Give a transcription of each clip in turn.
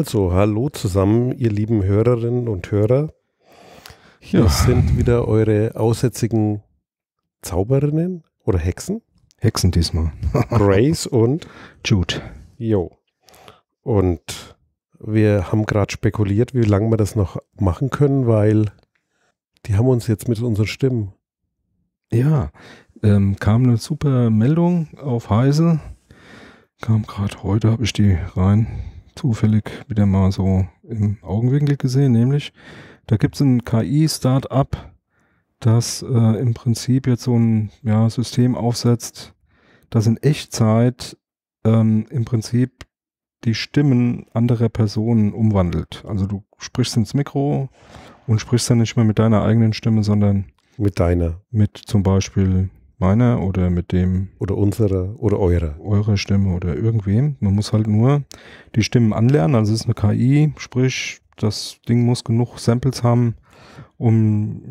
Also, hallo zusammen, ihr lieben Hörerinnen und Hörer. Hier ja. sind wieder eure aussätzigen Zauberinnen oder Hexen. Hexen diesmal. Grace und Jude. Jo. Und wir haben gerade spekuliert, wie lange wir das noch machen können, weil die haben uns jetzt mit unseren Stimmen. Ja, ähm, kam eine super Meldung auf Heise. Kam gerade heute, habe ich die rein zufällig wieder mal so im Augenwinkel gesehen, nämlich da gibt es ein KI-Startup, das äh, im Prinzip jetzt so ein ja, System aufsetzt, das in Echtzeit ähm, im Prinzip die Stimmen anderer Personen umwandelt. Also du sprichst ins Mikro und sprichst dann nicht mehr mit deiner eigenen Stimme, sondern mit deiner. Mit zum Beispiel meiner oder mit dem. Oder unserer oder eurer. Eurer Stimme oder irgendwem. Man muss halt nur die Stimmen anlernen. Also es ist eine KI, sprich, das Ding muss genug Samples haben, um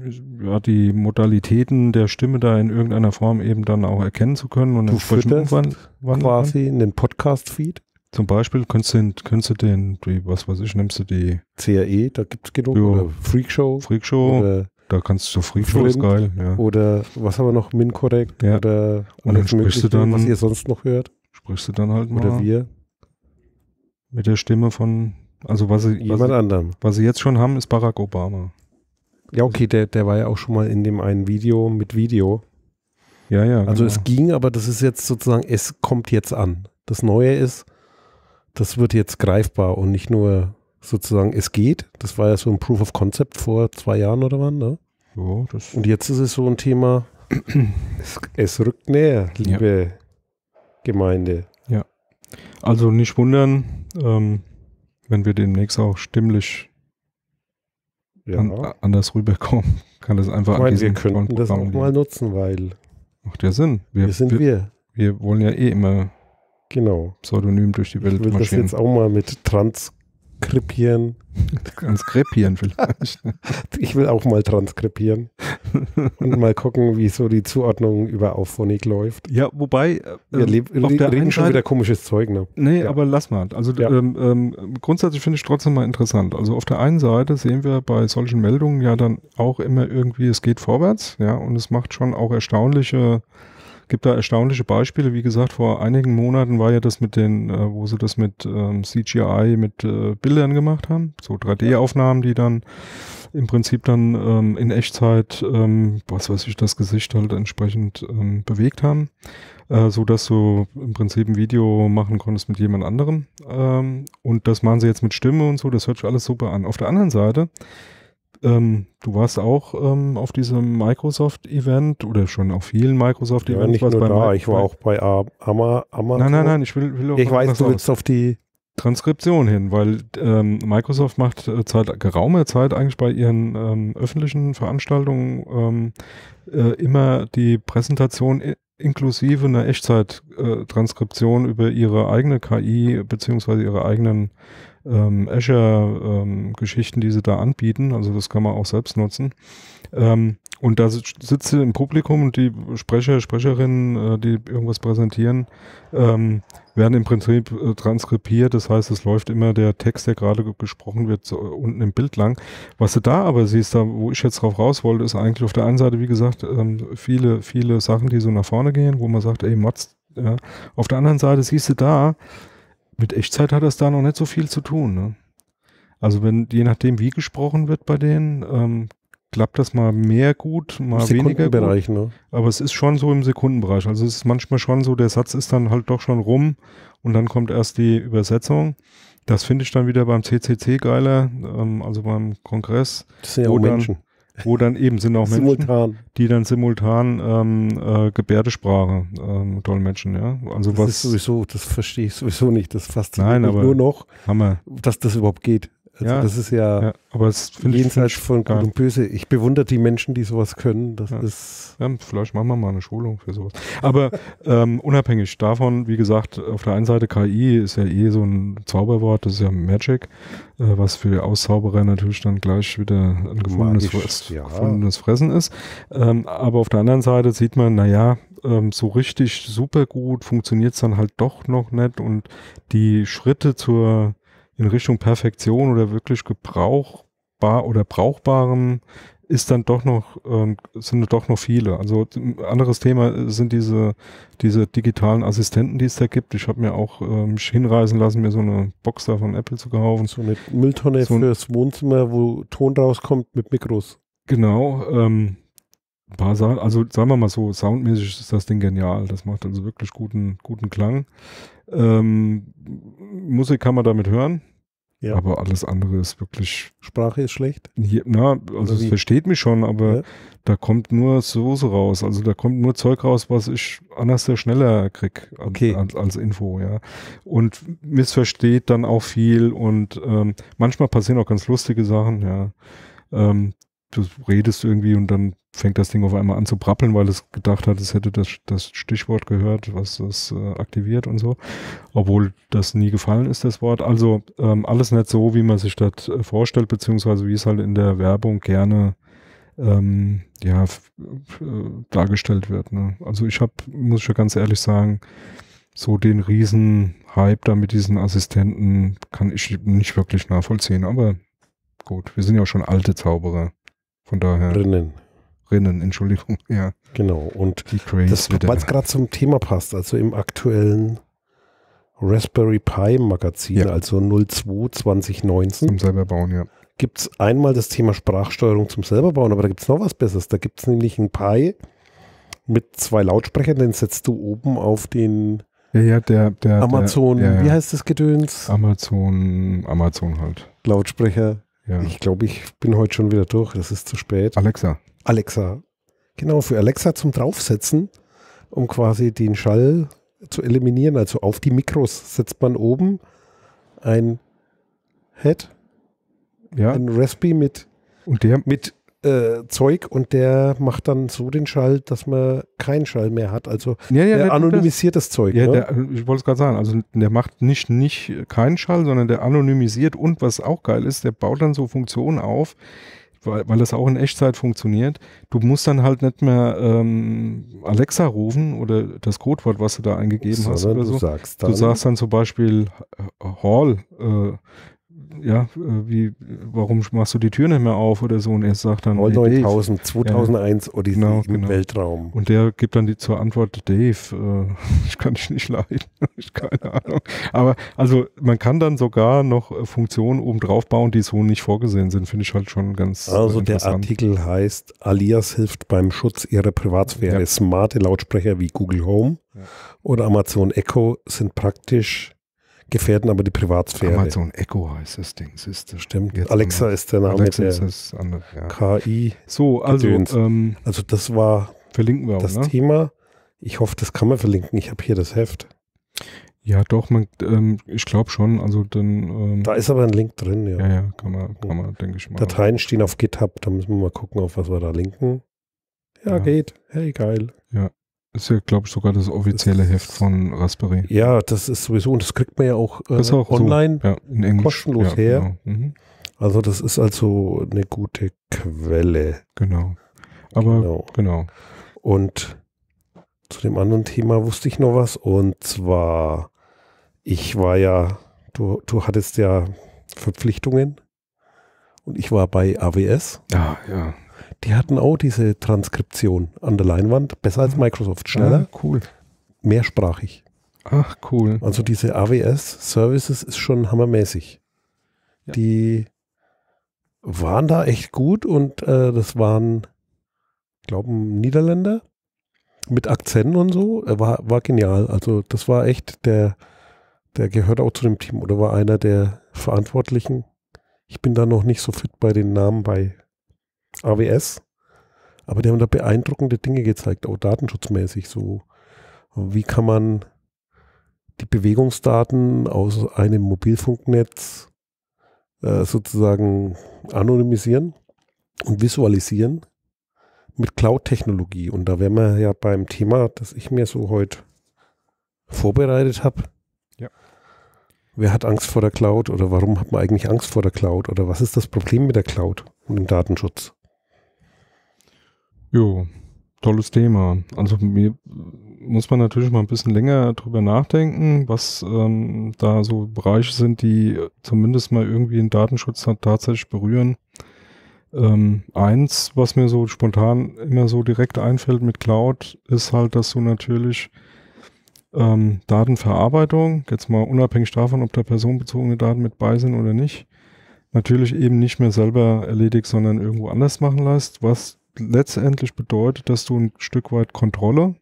ja, die Modalitäten der Stimme da in irgendeiner Form eben dann auch erkennen zu können. Und du fütterst wann, wann quasi in den Podcast-Feed? Zum Beispiel könntest du den, könntest du den die, was weiß ich, nimmst du die CAE, da gibt es genug, ja, oder Freakshow. Freakshow. Oder da kannst du Free ist geil. Ja. Oder was haben wir noch, MinCorrect ja. oder, und dann sprichst du dann, was ihr sonst noch hört. Sprichst du dann halt oder mal. Oder wir. Mit der Stimme von, also was sie, Jemand was, anderem. was sie jetzt schon haben, ist Barack Obama. Ja, okay, der, der war ja auch schon mal in dem einen Video mit Video. Ja, ja. Also genau. es ging, aber das ist jetzt sozusagen, es kommt jetzt an. Das Neue ist, das wird jetzt greifbar und nicht nur sozusagen es geht. Das war ja so ein Proof of Concept vor zwei Jahren oder wann, ne? Ja, das Und jetzt ist es so ein Thema, es, es rückt näher, liebe ja. Gemeinde. Ja. Also nicht wundern, ähm, wenn wir demnächst auch stimmlich ja. an, anders rüberkommen, kann das einfach ich meine, an Wir könnten das auch mal nutzen, weil macht ja Sinn. Wir, wir sind wir, wir. Wir wollen ja eh immer genau. pseudonym durch die Welt ich will marschieren. das jetzt auch mal mit Trans Transkripieren. Transkripieren vielleicht. ich will auch mal transkripieren und mal gucken, wie so die Zuordnung über Auphonic läuft. Ja, wobei wir ähm, leb, reden schon Seite, wieder komisches Zeug. Ne? Nee, ja. aber lass mal. Also ja. ähm, ähm, grundsätzlich finde ich es trotzdem mal interessant. Also auf der einen Seite sehen wir bei solchen Meldungen ja dann auch immer irgendwie, es geht vorwärts, ja, und es macht schon auch erstaunliche gibt da erstaunliche Beispiele. Wie gesagt, vor einigen Monaten war ja das mit den, äh, wo sie das mit ähm, CGI, mit äh, Bildern gemacht haben, so 3D-Aufnahmen, die dann im Prinzip dann ähm, in Echtzeit, ähm, was weiß ich, das Gesicht halt entsprechend ähm, bewegt haben, äh, so dass du im Prinzip ein Video machen konntest mit jemand anderem. Ähm, und das machen sie jetzt mit Stimme und so, das hört sich alles super an. Auf der anderen Seite ähm, du warst auch ähm, auf diesem Microsoft-Event oder schon auf vielen Microsoft-Events. Ja, nicht nur da, Microsoft ich war auch bei Amazon. Nein, nein, nein, ich will, will auch Ich weiß, du willst auf die Transkription hin, weil ähm, Microsoft macht äh, Zeit, geraume Zeit eigentlich bei ihren ähm, öffentlichen Veranstaltungen ähm, äh, immer die Präsentation inklusive einer Echtzeit-Transkription äh, über ihre eigene KI bzw. ihre eigenen ähm, Azure-Geschichten, ähm, die sie da anbieten. Also das kann man auch selbst nutzen. Ähm, und da sitzt sie im Publikum und die Sprecher, Sprecherinnen, äh, die irgendwas präsentieren, ähm, werden im Prinzip äh, transkribiert. Das heißt, es läuft immer der Text, der gerade gesprochen wird, so äh, unten im Bild lang. Was du da aber siehst, da, wo ich jetzt drauf raus wollte, ist eigentlich auf der einen Seite, wie gesagt, ähm, viele, viele Sachen, die so nach vorne gehen, wo man sagt, ey, Motz, ja. Auf der anderen Seite siehst du da, mit Echtzeit hat das da noch nicht so viel zu tun. Ne? Also wenn, je nachdem, wie gesprochen wird bei denen, ähm, klappt das mal mehr gut, mal Im weniger gut. Ne? Aber es ist schon so im Sekundenbereich. Also es ist manchmal schon so, der Satz ist dann halt doch schon rum und dann kommt erst die Übersetzung. Das finde ich dann wieder beim CCC geiler, ähm, also beim Kongress. Das sind ja auch Menschen wo dann eben sind auch Menschen, die dann simultan ähm, äh, Gebärdesprache ähm, dolmetschen, ja. Also das was ist sowieso, das verstehe ich sowieso nicht. Das fasziniert Nein, mich nur noch, Hammer. dass das überhaupt geht. Also ja, das ist ja, ja aber es jenseits ich, von Gut ja. und Böse. Ich bewundere die Menschen, die sowas können. Das ja. ist ja, vielleicht machen wir mal eine Schulung für sowas. Aber ähm, unabhängig davon, wie gesagt, auf der einen Seite KI ist ja eh so ein Zauberwort, das ist ja Magic, äh, was für Auszauberer natürlich dann gleich wieder ein gefundenes, Magisch, gefundenes Fressen ist. Ähm, aber auf der anderen Seite sieht man, naja, ähm, so richtig super gut funktioniert es dann halt doch noch nicht und die Schritte zur in Richtung Perfektion oder wirklich gebrauchbar oder brauchbarem ist dann doch noch, ähm, sind doch noch viele. Also ein anderes Thema sind diese, diese digitalen Assistenten, die es da gibt. Ich habe mir auch ähm, hinreisen lassen, mir so eine Box da von Apple zu kaufen. So eine Mülltonne so fürs Wohnzimmer, wo Ton rauskommt mit Mikros. Genau, ähm, ein paar Sachen, also sagen wir mal so, soundmäßig ist das Ding genial. Das macht also wirklich guten, guten Klang. Ähm, Musik kann man damit hören. Ja. Aber alles andere ist wirklich. Sprache ist schlecht? Hier, na, also es versteht mich schon, aber ja. da kommt nur Soße raus. Also da kommt nur Zeug raus, was ich anders sehr schneller krieg als, okay. als, als, Info, ja. Und missversteht dann auch viel und ähm, manchmal passieren auch ganz lustige Sachen, ja. Ähm, du redest irgendwie und dann fängt das Ding auf einmal an zu brappeln, weil es gedacht hat, es hätte das, das Stichwort gehört, was es äh, aktiviert und so. Obwohl das nie gefallen ist, das Wort. Also ähm, alles nicht so, wie man sich das äh, vorstellt, beziehungsweise wie es halt in der Werbung gerne ähm, ja, äh, dargestellt wird. Ne? Also ich habe, muss ich ja ganz ehrlich sagen, so den riesen Hype da mit diesen Assistenten kann ich nicht wirklich nachvollziehen. Aber gut, wir sind ja auch schon alte Zauberer. Von daher. Drinnen. Rinnen, Entschuldigung, ja. Genau, und das, weil es gerade zum Thema passt, also im aktuellen Raspberry Pi Magazin, ja. also 02 2019. Zum selberbauen, ja. Gibt es einmal das Thema Sprachsteuerung zum selberbauen, aber da gibt es noch was Besseres. Da gibt es nämlich ein Pi mit zwei Lautsprechern, den setzt du oben auf den ja, ja, der, der Amazon, der, der, wie heißt das Gedöns? Amazon, Amazon halt. Lautsprecher. Ja. Ich glaube, ich bin heute schon wieder durch, das ist zu spät. Alexa. Alexa. Genau, für Alexa zum Draufsetzen, um quasi den Schall zu eliminieren. Also auf die Mikros setzt man oben ein Head, ja. ein Raspi mit, und der, mit äh, Zeug und der macht dann so den Schall, dass man keinen Schall mehr hat. Also ja, ja, der, anonymisiert das, das Zeug. Ja, ne? der, ich wollte es gerade sagen. Also der macht nicht, nicht keinen Schall, sondern der anonymisiert und was auch geil ist, der baut dann so Funktionen auf, weil, weil das auch in Echtzeit funktioniert. Du musst dann halt nicht mehr ähm, Alexa rufen oder das Codewort, was du da eingegeben Sondern hast oder du so. Sagst dann, du sagst dann zum Beispiel Hall, äh, ja, äh, wie, warum machst du die Tür nicht mehr auf oder so? Und er sagt dann, All hey, 9000, 2001 ja, Odyssee genau, im genau. Weltraum. Und der gibt dann die, zur Antwort, Dave, äh, ich kann dich nicht leiden. keine Ahnung. Aber also man kann dann sogar noch äh, Funktionen obendrauf bauen, die so nicht vorgesehen sind, finde ich halt schon ganz äh, Also der Artikel heißt, Alias hilft beim Schutz ihrer Privatsphäre. Ja. Smarte Lautsprecher wie Google Home ja. oder Amazon Echo sind praktisch gefährden aber die Privatsphäre. Amazon Echo heißt das Ding, siehst du. Stimmt. Jetzt Alexa ist der Name Alexa der ist das andere, ja. KI. So, also, ähm, also das war verlinken wir auch, das ne? Thema. Ich hoffe, das kann man verlinken. Ich habe hier das Heft. Ja, doch, man, ähm, ich glaube schon. Also dann, ähm, da ist aber ein Link drin, ja. Ja, ja kann man, kann man, denke ich mal. Dateien stehen auf GitHub, da müssen wir mal gucken, auf was wir da linken. Ja, ja. geht. Hey, geil. Ja. Ist ja, glaube ich, sogar das offizielle Heft von Raspberry. Ja, das ist sowieso, und das kriegt man ja auch, äh, auch online so, ja, Englisch, kostenlos ja, her. Genau. Mhm. Also das ist also eine gute Quelle. Genau. Aber genau. genau. Und zu dem anderen Thema wusste ich noch was. Und zwar, ich war ja, du, du hattest ja Verpflichtungen und ich war bei AWS. Ah, ja, ja, die hatten auch diese Transkription an der Leinwand, besser als ah. Microsoft, schneller. Ah, cool. Mehrsprachig. Ach, cool. Also diese AWS Services ist schon hammermäßig. Ja. Die waren da echt gut und äh, das waren, glauben, Niederländer mit Akzenten und so. Äh, war, war genial. Also das war echt der, der gehört auch zu dem Team oder war einer der Verantwortlichen. Ich bin da noch nicht so fit bei den Namen bei AWS. Aber die haben da beeindruckende Dinge gezeigt, auch datenschutzmäßig so. Wie kann man die Bewegungsdaten aus einem Mobilfunknetz äh, sozusagen anonymisieren und visualisieren mit Cloud-Technologie. Und da wären wir ja beim Thema, das ich mir so heute vorbereitet habe. Ja. Wer hat Angst vor der Cloud oder warum hat man eigentlich Angst vor der Cloud oder was ist das Problem mit der Cloud und dem Datenschutz? Jo, tolles Thema. Also mir muss man natürlich mal ein bisschen länger drüber nachdenken, was ähm, da so Bereiche sind, die zumindest mal irgendwie den Datenschutz tatsächlich berühren. Ähm, eins, was mir so spontan immer so direkt einfällt mit Cloud, ist halt, dass du natürlich ähm, Datenverarbeitung, jetzt mal unabhängig davon, ob da personenbezogene Daten mit bei sind oder nicht, natürlich eben nicht mehr selber erledigt, sondern irgendwo anders machen lässt, was letztendlich bedeutet, dass du ein Stück weit Kontrolle,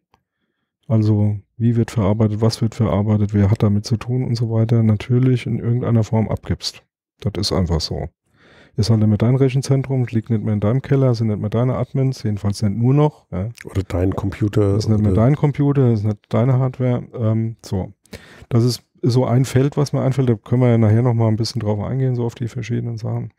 also wie wird verarbeitet, was wird verarbeitet, wer hat damit zu tun und so weiter, natürlich in irgendeiner Form abgibst. Das ist einfach so. Ist halt nicht mehr dein Rechenzentrum, liegt nicht mehr in deinem Keller, sind nicht mehr deine Admins, jedenfalls nicht nur noch. Ja. Oder dein Computer. Ist nicht mehr dein Computer, ist nicht deine Hardware. Ähm, so. Das ist so ein Feld, was mir einfällt, da können wir ja nachher nochmal ein bisschen drauf eingehen, so auf die verschiedenen Sachen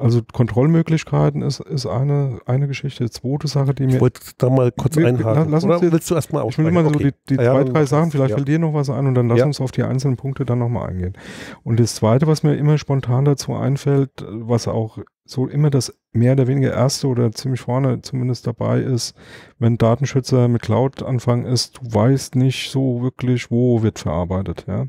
also Kontrollmöglichkeiten ist, ist eine, eine Geschichte. Zweite Sache, die mir. Ich wollte da mal kurz wir, einhaken. Lass uns oder willst du erstmal Ich will mal okay. so die, die ja, zwei, drei Sachen, vielleicht ja. fällt dir noch was ein und dann lass ja. uns auf die einzelnen Punkte dann nochmal eingehen. Und das zweite, was mir immer spontan dazu einfällt, was auch so immer das mehr oder weniger erste oder ziemlich vorne zumindest dabei ist, wenn Datenschützer mit Cloud anfangen ist, du weißt nicht so wirklich, wo wird verarbeitet. Ja?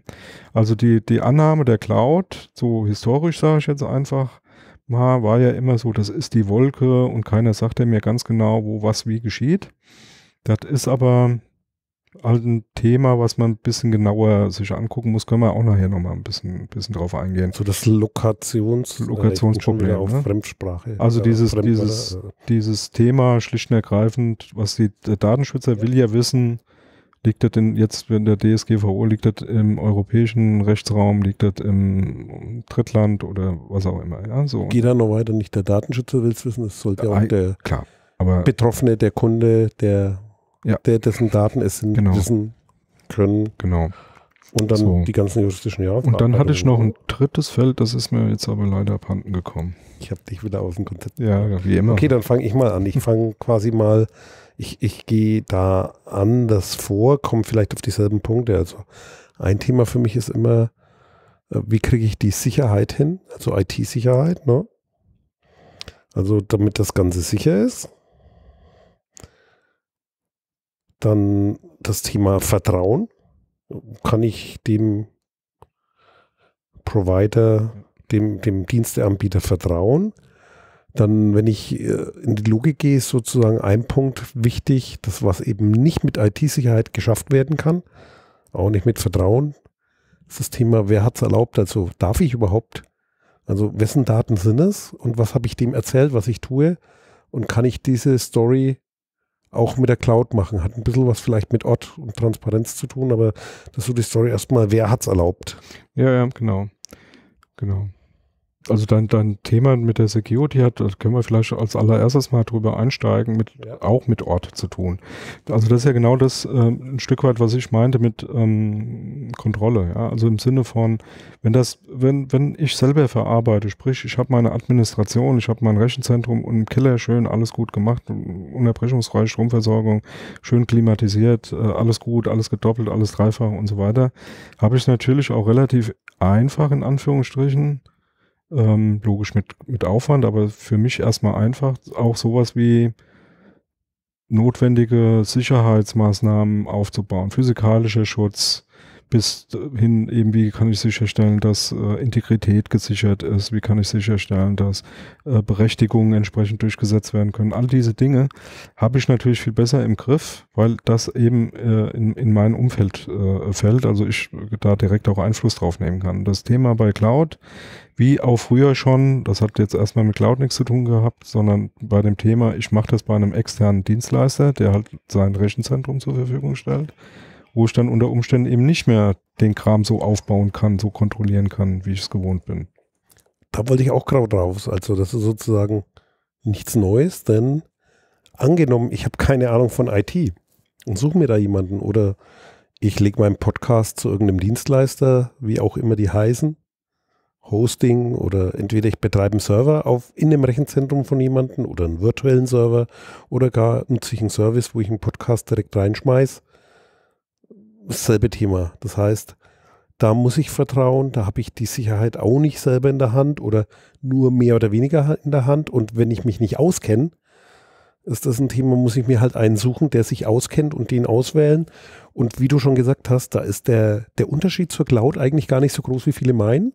Also die, die Annahme der Cloud, so historisch sage ich jetzt einfach, war, war ja immer so, das ist die Wolke und keiner sagte mir ganz genau, wo was wie geschieht. Das ist aber halt ein Thema, was man ein bisschen genauer sich angucken muss, können wir auch nachher nochmal ein bisschen, bisschen drauf eingehen. So also das Lokations äh, Lokationsproblem. Äh, ne? Fremdsprache. Also ja, dieses, dieses, äh, dieses Thema schlicht und ergreifend, was die, der Datenschützer ja. will ja wissen, Liegt das denn jetzt in der DSGVO, liegt das im europäischen Rechtsraum, liegt das im Drittland oder was auch immer? Ja, so. Geht da noch weiter, nicht der Datenschützer will es wissen, es sollte auch der klar, Betroffene, der Kunde, der, ja. der dessen Daten es sind, genau. wissen können. Genau. Und dann so. die ganzen juristischen Jahre. Und dann hatte ich noch ein drittes Feld, das ist mir jetzt aber leider abhanden gekommen. Ich habe dich wieder aus dem Konzept. Ja, wie immer. Okay, dann fange ich mal an. Ich fange quasi mal ich, ich gehe da anders vor, komme vielleicht auf dieselben Punkte. Also ein Thema für mich ist immer, äh, wie kriege ich die Sicherheit hin, also IT-Sicherheit, ne? Also damit das Ganze sicher ist. Dann das Thema Vertrauen. Kann ich dem Provider, dem, dem Diensteanbieter vertrauen? dann, wenn ich äh, in die Logik gehe, ist sozusagen ein Punkt wichtig, das was eben nicht mit IT-Sicherheit geschafft werden kann, auch nicht mit Vertrauen, ist das Thema, wer hat es erlaubt, also darf ich überhaupt, also wessen Daten sind es und was habe ich dem erzählt, was ich tue und kann ich diese Story auch mit der Cloud machen. Hat ein bisschen was vielleicht mit Ort und Transparenz zu tun, aber das ist so die Story erstmal, wer hat es erlaubt. Ja, ja, genau. Genau. Also dein, dein Thema mit der Security hat, das können wir vielleicht als allererstes mal drüber einsteigen, mit, ja. auch mit Ort zu tun. Also das ist ja genau das äh, ein Stück weit, was ich meinte mit ähm, Kontrolle. Ja? Also im Sinne von, wenn das, wenn, wenn ich selber verarbeite, sprich, ich habe meine Administration, ich habe mein Rechenzentrum und im Keller schön alles gut gemacht, unterbrechungsfreie Stromversorgung, schön klimatisiert, äh, alles gut, alles gedoppelt, alles dreifach und so weiter, habe ich natürlich auch relativ einfach in Anführungsstrichen ähm, logisch mit, mit Aufwand, aber für mich erstmal einfach auch sowas wie notwendige Sicherheitsmaßnahmen aufzubauen, physikalischer Schutz, bis hin eben, wie kann ich sicherstellen, dass äh, Integrität gesichert ist, wie kann ich sicherstellen, dass äh, Berechtigungen entsprechend durchgesetzt werden können. All diese Dinge habe ich natürlich viel besser im Griff, weil das eben äh, in, in mein Umfeld äh, fällt, also ich äh, da direkt auch Einfluss drauf nehmen kann. Das Thema bei Cloud, wie auch früher schon, das hat jetzt erstmal mit Cloud nichts zu tun gehabt, sondern bei dem Thema, ich mache das bei einem externen Dienstleister, der halt sein Rechenzentrum zur Verfügung stellt wo ich dann unter Umständen eben nicht mehr den Kram so aufbauen kann, so kontrollieren kann, wie ich es gewohnt bin. Da wollte ich auch gerade drauf. Also das ist sozusagen nichts Neues, denn angenommen, ich habe keine Ahnung von IT und suche mir da jemanden oder ich lege meinen Podcast zu irgendeinem Dienstleister, wie auch immer die heißen, Hosting oder entweder ich betreibe einen Server auf, in dem Rechenzentrum von jemandem oder einen virtuellen Server oder gar nutze ich einen Service, wo ich einen Podcast direkt reinschmeiße selbe Thema. Das heißt, da muss ich vertrauen, da habe ich die Sicherheit auch nicht selber in der Hand oder nur mehr oder weniger in der Hand. Und wenn ich mich nicht auskenne, ist das ein Thema, muss ich mir halt einen suchen, der sich auskennt und den auswählen. Und wie du schon gesagt hast, da ist der, der Unterschied zur Cloud eigentlich gar nicht so groß, wie viele meinen,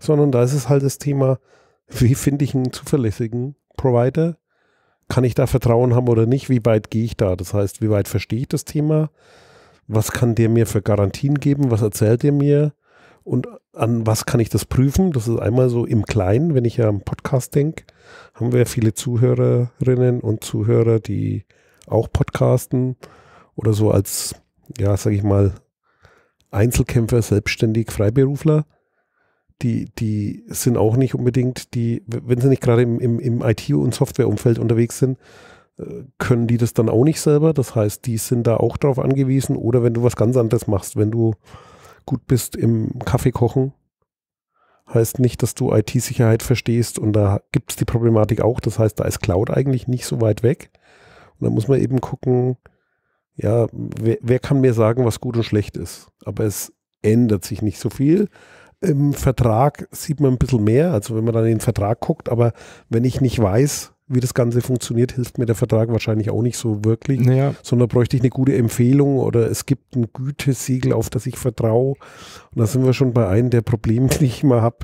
sondern da ist es halt das Thema, wie finde ich einen zuverlässigen Provider? Kann ich da Vertrauen haben oder nicht? Wie weit gehe ich da? Das heißt, wie weit verstehe ich das Thema? was kann der mir für Garantien geben, was erzählt er mir und an was kann ich das prüfen. Das ist einmal so im Kleinen, wenn ich ja am Podcast denke, haben wir viele Zuhörerinnen und Zuhörer, die auch podcasten oder so als, ja, sag ich mal, Einzelkämpfer, selbstständig, Freiberufler die, die sind auch nicht unbedingt die, wenn sie nicht gerade im, im, im IT- und Softwareumfeld unterwegs sind, können die das dann auch nicht selber. Das heißt, die sind da auch drauf angewiesen. Oder wenn du was ganz anderes machst, wenn du gut bist im Kaffee kochen, heißt nicht, dass du IT-Sicherheit verstehst. Und da gibt es die Problematik auch. Das heißt, da ist Cloud eigentlich nicht so weit weg. Und da muss man eben gucken, ja, wer, wer kann mir sagen, was gut und schlecht ist? Aber es ändert sich nicht so viel. Im Vertrag sieht man ein bisschen mehr, also wenn man dann in den Vertrag guckt, aber wenn ich nicht weiß, wie das Ganze funktioniert, hilft mir der Vertrag wahrscheinlich auch nicht so wirklich, naja. sondern bräuchte ich eine gute Empfehlung oder es gibt ein Gütesiegel, auf das ich vertraue. Und da sind wir schon bei einem der Probleme, die ich immer habe.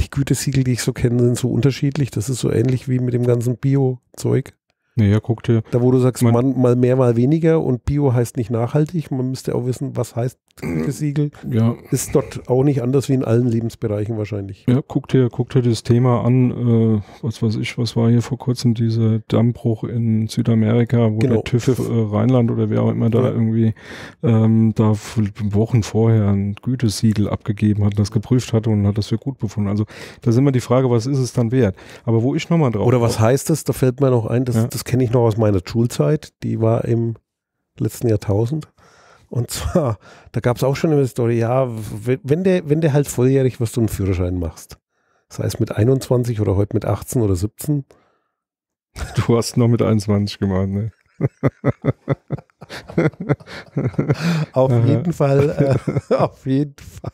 Die Gütesiegel, die ich so kenne, sind so unterschiedlich. Das ist so ähnlich wie mit dem ganzen Bio-Zeug. Naja, guck dir. Da, wo du sagst, man, man, mal mehr, mal weniger und Bio heißt nicht nachhaltig. Man müsste auch wissen, was heißt das mhm. Siegel. Ja. Ist dort auch nicht anders wie in allen Lebensbereichen wahrscheinlich. Ja, guck dir, guck dir das Thema an. Äh, was weiß ich, was war hier vor kurzem dieser Dammbruch in Südamerika, wo genau. der TÜV, Äh, Rheinland oder wer auch immer da ja. irgendwie ähm, da Wochen vorher ein Gütesiegel abgegeben hat, das geprüft hat und hat das für gut befunden. Also da ist immer die Frage, was ist es dann wert? Aber wo ich nochmal drauf. Oder was heißt es? Da fällt mir noch ein, dass ja. das kenne ich noch aus meiner Schulzeit, die war im letzten Jahrtausend. Und zwar, da gab es auch schon eine Story, ja, wenn der, wenn der halt volljährig wirst du einen Führerschein machst. sei es mit 21 oder heute mit 18 oder 17. Du hast noch mit 21 gemacht, ne? auf jeden Fall, äh, auf jeden Fall.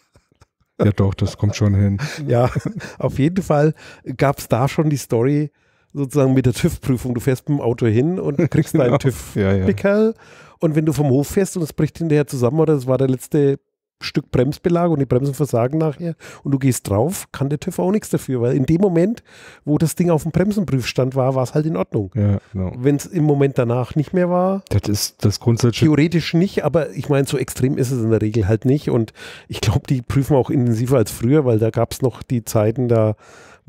Ja, doch, das kommt schon hin. ja, auf jeden Fall gab es da schon die Story, sozusagen mit der TÜV-Prüfung. Du fährst mit dem Auto hin und kriegst deinen genau. TÜV-Pickerl. Ja, ja. Und wenn du vom Hof fährst und es bricht hinterher zusammen oder es war der letzte Stück Bremsbelag und die Bremsen versagen nachher und du gehst drauf, kann der TÜV auch nichts dafür, weil in dem Moment, wo das Ding auf dem Bremsenprüfstand war, war es halt in Ordnung. Ja, genau. Wenn es im Moment danach nicht mehr war, das ist das grundsätzliche. Theoretisch nicht, aber ich meine, so extrem ist es in der Regel halt nicht und ich glaube, die prüfen auch intensiver als früher, weil da gab es noch die Zeiten, da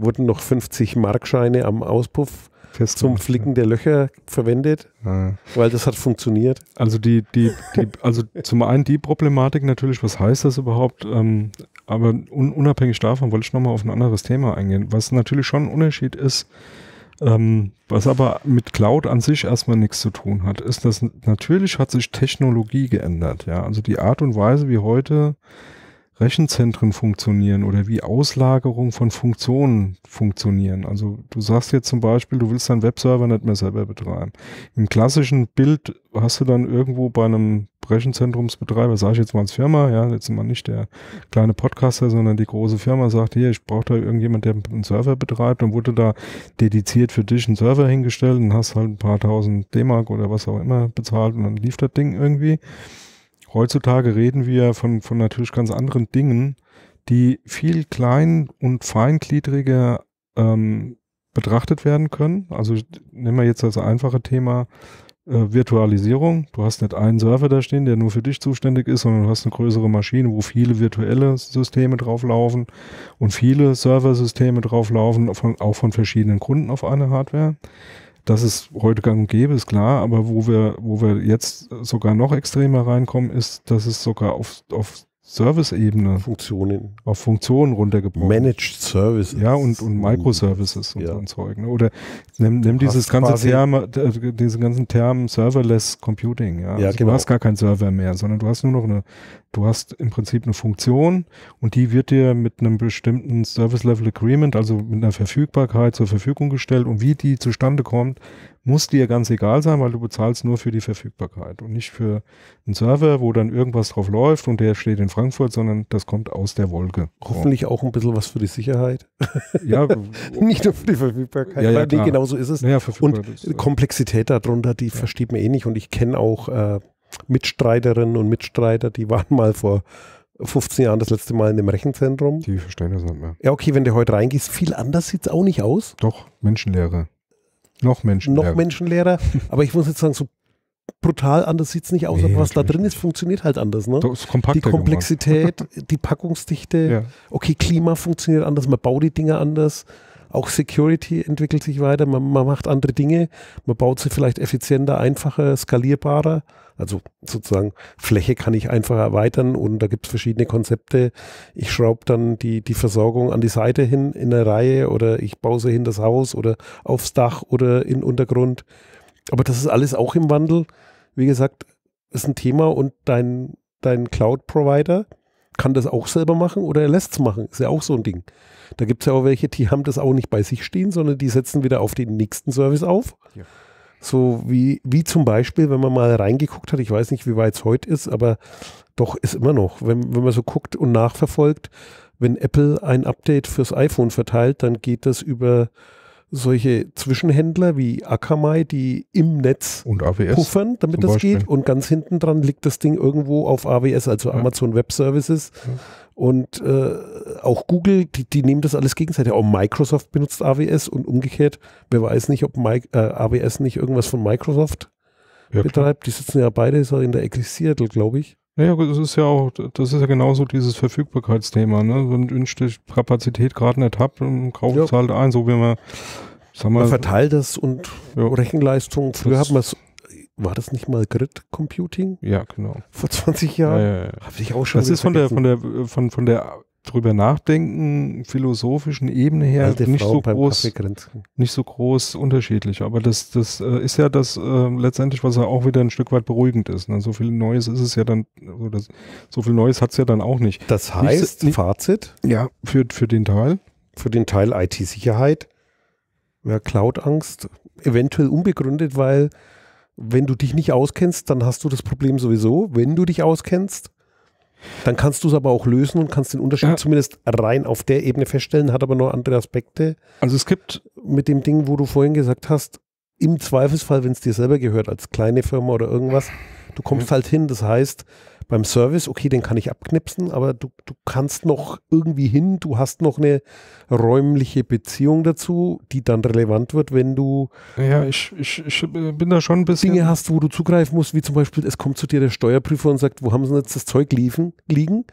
wurden noch 50 Markscheine am Auspuff Festmacht, zum Flicken der Löcher verwendet, ja. weil das hat funktioniert. Also die, die, die also zum einen die Problematik natürlich, was heißt das überhaupt? Ähm, aber un unabhängig davon wollte ich nochmal auf ein anderes Thema eingehen, was natürlich schon ein Unterschied ist, ähm, was aber mit Cloud an sich erstmal nichts zu tun hat, ist, dass natürlich hat sich Technologie geändert. Ja, also die Art und Weise, wie heute Rechenzentren funktionieren oder wie Auslagerung von Funktionen funktionieren. Also du sagst jetzt zum Beispiel, du willst deinen Webserver nicht mehr selber betreiben. Im klassischen Bild hast du dann irgendwo bei einem Rechenzentrumsbetreiber, sage ich jetzt mal als Firma, ja, jetzt mal nicht der kleine Podcaster, sondern die große Firma sagt, hier, ich brauche da irgendjemand, der einen Server betreibt und wurde da dediziert für dich einen Server hingestellt und hast halt ein paar tausend D-Mark oder was auch immer bezahlt und dann lief das Ding irgendwie. Heutzutage reden wir von, von natürlich ganz anderen Dingen, die viel klein und feingliedriger ähm, betrachtet werden können. Also nehmen wir jetzt das einfache Thema äh, Virtualisierung. Du hast nicht einen Server da stehen, der nur für dich zuständig ist, sondern du hast eine größere Maschine, wo viele virtuelle Systeme drauflaufen und viele Serversysteme drauflaufen, von, auch von verschiedenen Kunden auf einer Hardware. Das ist heute gang und gäbe, ist klar, aber wo wir, wo wir jetzt sogar noch extremer reinkommen, ist, dass es sogar auf, auf Service-Ebene. Funktionen. Auf Funktionen runtergebrochen. Managed Services. Ja, und, und mhm. Microservices und ja. so ein Zeug. Ne? Oder nimm, nimm dieses ganze Term, äh, diesen ganzen Term Serverless Computing. Ja, ja also genau. Du hast gar keinen Server mehr, sondern du hast nur noch eine, du hast im Prinzip eine Funktion und die wird dir mit einem bestimmten Service Level Agreement, also mit einer Verfügbarkeit zur Verfügung gestellt und wie die zustande kommt, muss dir ganz egal sein, weil du bezahlst nur für die Verfügbarkeit und nicht für einen Server, wo dann irgendwas drauf läuft und der steht in Frankfurt, sondern das kommt aus der Wolke. Hoffentlich auch ein bisschen was für die Sicherheit. Ja, nicht nur für die Verfügbarkeit, ja, ja, nee, genau so ist es. Naja, und ist, äh, Komplexität darunter, die ja. versteht man eh nicht und ich kenne auch äh, Mitstreiterinnen und Mitstreiter, die waren mal vor 15 Jahren das letzte Mal in dem Rechenzentrum. Die verstehen das nicht mehr. Ja, okay, wenn du heute reingehst, viel anders sieht es auch nicht aus. Doch, Menschenlehre. Noch Menschenlehrer. Noch Menschenlehrer. aber ich muss jetzt sagen, so brutal anders sieht es nicht aus. Nee, aber was da drin ist, funktioniert halt anders. Ne? die Komplexität, die Packungsdichte. Ja. Okay, Klima funktioniert anders, man baut die Dinger anders. Auch Security entwickelt sich weiter, man, man macht andere Dinge, man baut sie vielleicht effizienter, einfacher, skalierbarer. Also sozusagen Fläche kann ich einfach erweitern und da gibt es verschiedene Konzepte. Ich schraube dann die, die Versorgung an die Seite hin in der Reihe oder ich baue sie hin das Haus oder aufs Dach oder in Untergrund. Aber das ist alles auch im Wandel. Wie gesagt, ist ein Thema und dein, dein Cloud-Provider kann das auch selber machen oder er lässt es machen. Ist ja auch so ein Ding. Da gibt es ja auch welche, die haben das auch nicht bei sich stehen, sondern die setzen wieder auf den nächsten Service auf. Ja. So wie, wie zum Beispiel, wenn man mal reingeguckt hat, ich weiß nicht, wie weit es heute ist, aber doch ist immer noch. Wenn, wenn man so guckt und nachverfolgt, wenn Apple ein Update fürs iPhone verteilt, dann geht das über solche Zwischenhändler wie Akamai, die im Netz AWS, puffern, damit das Beispiel. geht. Und ganz hinten dran liegt das Ding irgendwo auf AWS, also ja. Amazon Web Services. Ja und äh, auch Google, die, die, nehmen das alles gegenseitig. Auch Microsoft benutzt AWS und umgekehrt. Wer weiß nicht, ob My, äh, AWS nicht irgendwas von Microsoft ja, betreibt. Die sitzen ja beide in der Ecke Seattle, glaube ich. Naja, gut, das ist ja auch, das ist ja genauso dieses Verfügbarkeitsthema. Ne? Wenn ich Kapazität gerade nicht habe, dann kauft ich ja. es halt ein, so wie man, sag mal, man verteilt das und ja. Rechenleistung. Früher das hat man es war das nicht mal Grid Computing? Ja, genau. Vor 20 Jahren? Ja, ja, ja. Habe ich auch schon Das ist von vergessen. der, von der, von, von der drüber nachdenken, philosophischen Ebene her nicht so groß, nicht so groß unterschiedlich. Aber das, das äh, ist ja das äh, letztendlich, was ja auch wieder ein Stück weit beruhigend ist. Ne? So viel Neues ist es ja dann, oder so viel Neues hat es ja dann auch nicht. Das heißt, nicht, Fazit? Ja, für, für den Teil. Für den Teil IT-Sicherheit. Ja, Cloud-Angst, eventuell unbegründet, weil wenn du dich nicht auskennst, dann hast du das Problem sowieso. Wenn du dich auskennst, dann kannst du es aber auch lösen und kannst den Unterschied ja. zumindest rein auf der Ebene feststellen, hat aber noch andere Aspekte. Also es gibt mit dem Ding, wo du vorhin gesagt hast, im Zweifelsfall, wenn es dir selber gehört, als kleine Firma oder irgendwas, du kommst ja. halt hin. Das heißt, beim Service, okay, den kann ich abknipsen, aber du, du kannst noch irgendwie hin, du hast noch eine räumliche Beziehung dazu, die dann relevant wird, wenn du ja, ich, ich, ich bin da schon ein bisschen Dinge hast, wo du zugreifen musst, wie zum Beispiel, es kommt zu dir der Steuerprüfer und sagt, wo haben sie jetzt das Zeug liefen, liegen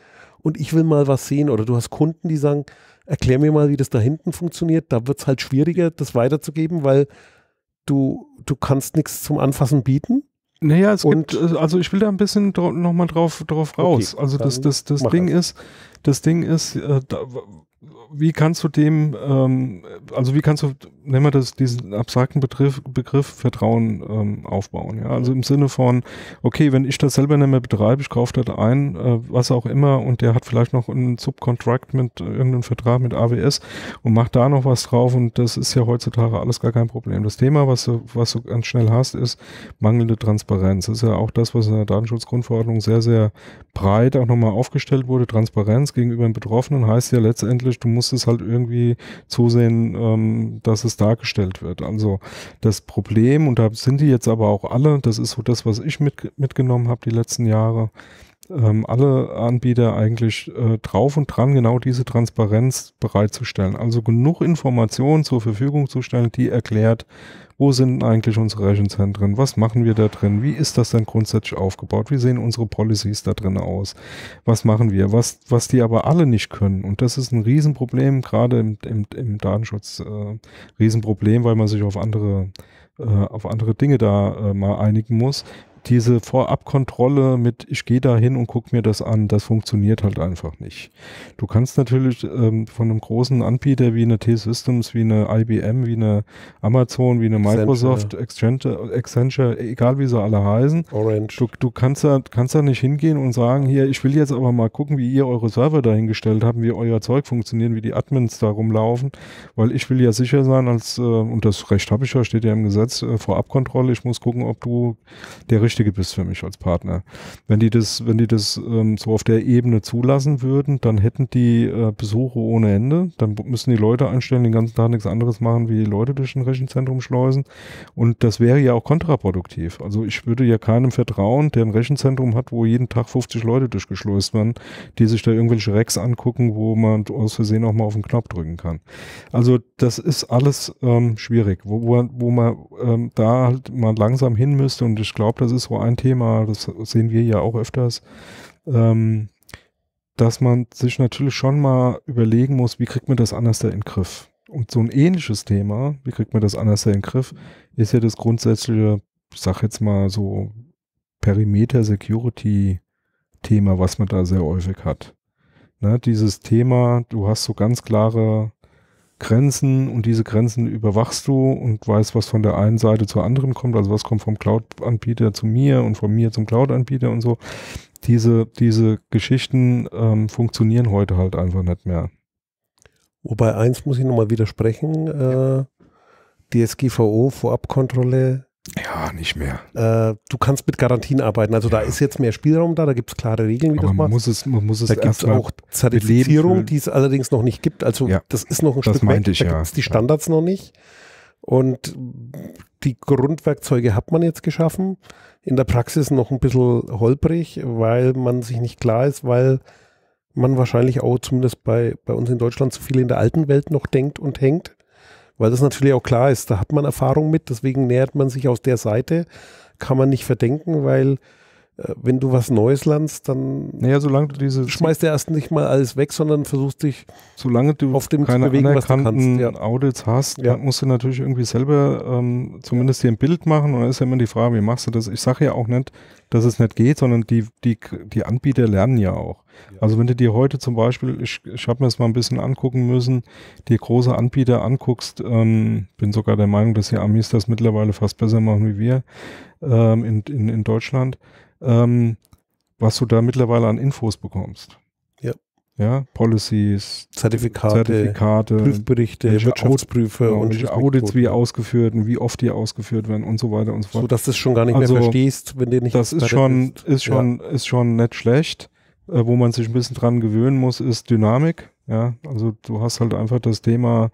und ich will mal was sehen oder du hast Kunden, die sagen, erklär mir mal, wie das da hinten funktioniert, da wird es halt schwieriger, das weiterzugeben, weil du, du kannst nichts zum Anfassen bieten naja, es und gibt, äh, also ich will da ein bisschen dra nochmal drauf, drauf raus. Okay, also das, das, das Ding das. ist, das Ding ist, äh, da, wie kannst du dem, ähm, also wie kannst du, nennen wir das, diesen abstrakten Begriff, Begriff Vertrauen ähm, aufbauen? Ja, also im Sinne von, okay, wenn ich das selber nicht mehr betreibe, ich kaufe das ein, äh, was auch immer, und der hat vielleicht noch einen Subcontract mit äh, irgendeinem Vertrag mit AWS und macht da noch was drauf und das ist ja heutzutage alles gar kein Problem. Das Thema, was du, was du ganz schnell hast, ist mangelnde Transparenz. Das ist ja auch das, was in der Datenschutzgrundverordnung sehr, sehr breit auch nochmal aufgestellt wurde. Transparenz gegenüber den Betroffenen heißt ja letztendlich, du musst musst es halt irgendwie zusehen, ähm, dass es dargestellt wird. Also das Problem, und da sind die jetzt aber auch alle, das ist so das, was ich mit, mitgenommen habe die letzten Jahre, ähm, alle Anbieter eigentlich äh, drauf und dran, genau diese Transparenz bereitzustellen. Also genug Informationen zur Verfügung zu stellen, die erklärt, wo sind eigentlich unsere Rechenzentren? Was machen wir da drin? Wie ist das denn grundsätzlich aufgebaut? Wie sehen unsere Policies da drin aus? Was machen wir? Was, was die aber alle nicht können. Und das ist ein Riesenproblem, gerade im, im, im Datenschutz. Äh, Riesenproblem, weil man sich auf andere äh, auf andere Dinge da äh, mal einigen muss, diese Vorabkontrolle mit, ich gehe da hin und gucke mir das an, das funktioniert halt einfach nicht. Du kannst natürlich ähm, von einem großen Anbieter wie eine T-Systems, wie eine IBM, wie eine Amazon, wie eine Microsoft, Accenture, Accenture egal wie sie alle heißen, Orange. Du, du kannst, da, kannst da nicht hingehen und sagen, hier, ich will jetzt aber mal gucken, wie ihr eure Server dahingestellt habt, wie euer Zeug funktioniert, wie die Admins da rumlaufen, weil ich will ja sicher sein, als, äh, und das Recht habe ich ja, steht ja im Gesetz, äh, Vorabkontrolle, ich muss gucken, ob du der richtige Richtige bist für mich als Partner. Wenn die das, wenn die das ähm, so auf der Ebene zulassen würden, dann hätten die äh, Besuche ohne Ende. Dann müssen die Leute einstellen, den ganzen Tag nichts anderes machen, wie Leute durch ein Rechenzentrum schleusen. Und das wäre ja auch kontraproduktiv. Also ich würde ja keinem vertrauen, der ein Rechenzentrum hat, wo jeden Tag 50 Leute durchgeschleust werden, die sich da irgendwelche Racks angucken, wo man aus Versehen auch mal auf den Knopf drücken kann. Also das ist alles ähm, schwierig, wo, wo, wo man ähm, da halt mal langsam hin müsste. Und ich glaube, das ist ist so ein Thema, das sehen wir ja auch öfters, ähm, dass man sich natürlich schon mal überlegen muss, wie kriegt man das anders da in den Griff? Und so ein ähnliches Thema, wie kriegt man das anders da in den Griff, ist ja das grundsätzliche, ich sag jetzt mal so, Perimeter-Security-Thema, was man da sehr häufig hat. Ne, dieses Thema, du hast so ganz klare Grenzen und diese Grenzen überwachst du und weißt, was von der einen Seite zur anderen kommt, also was kommt vom Cloud-Anbieter zu mir und von mir zum Cloud-Anbieter und so. Diese, diese Geschichten ähm, funktionieren heute halt einfach nicht mehr. Wobei eins muss ich nochmal widersprechen, äh, DSGVO, Vorabkontrolle ja, nicht mehr. Äh, du kannst mit Garantien arbeiten. Also ja. da ist jetzt mehr Spielraum da, da gibt es klare Regeln, wie Aber das man Muss es, man muss es da gibt es auch Zertifizierung, die es allerdings noch nicht gibt. Also ja. das ist noch ein das Stück meinte weg. Ich, da ja. gibt es die Standards ja. noch nicht. Und die Grundwerkzeuge hat man jetzt geschaffen. In der Praxis noch ein bisschen holprig, weil man sich nicht klar ist, weil man wahrscheinlich auch zumindest bei, bei uns in Deutschland zu viel in der alten Welt noch denkt und hängt weil das natürlich auch klar ist, da hat man Erfahrung mit, deswegen nähert man sich aus der Seite, kann man nicht verdenken, weil äh, wenn du was Neues lernst, dann naja, solange du diese schmeißt du erst nicht mal alles weg, sondern versuchst dich solange du auf dem keine zu bewegen, was du kannst. Ja. Audits hast, ja. musst du natürlich irgendwie selber ähm, zumindest dir ein Bild machen und dann ist ja immer die Frage, wie machst du das? Ich sage ja auch nicht, dass es nicht geht, sondern die, die, die Anbieter lernen ja auch. Ja. Also wenn du dir heute zum Beispiel, ich, ich habe mir das mal ein bisschen angucken müssen, dir große Anbieter anguckst, ähm, bin sogar der Meinung, dass die Amis das mittlerweile fast besser machen wie wir ähm, in, in, in Deutschland ähm, was du da mittlerweile an Infos bekommst. Ja. Ja, Policies, Zertifikate, Zertifikate Prüfberichte, Wirtschaftsprüfe Aud genau, und Audits, wie ausgeführt und wie oft die ausgeführt werden und so weiter und so fort. So, dass du es schon gar nicht also, mehr verstehst, wenn du nicht das ist schon, ist. ist schon, ja. ist schon nicht schlecht. Äh, wo man sich ein bisschen dran gewöhnen muss, ist Dynamik. Ja, also du hast halt einfach das Thema,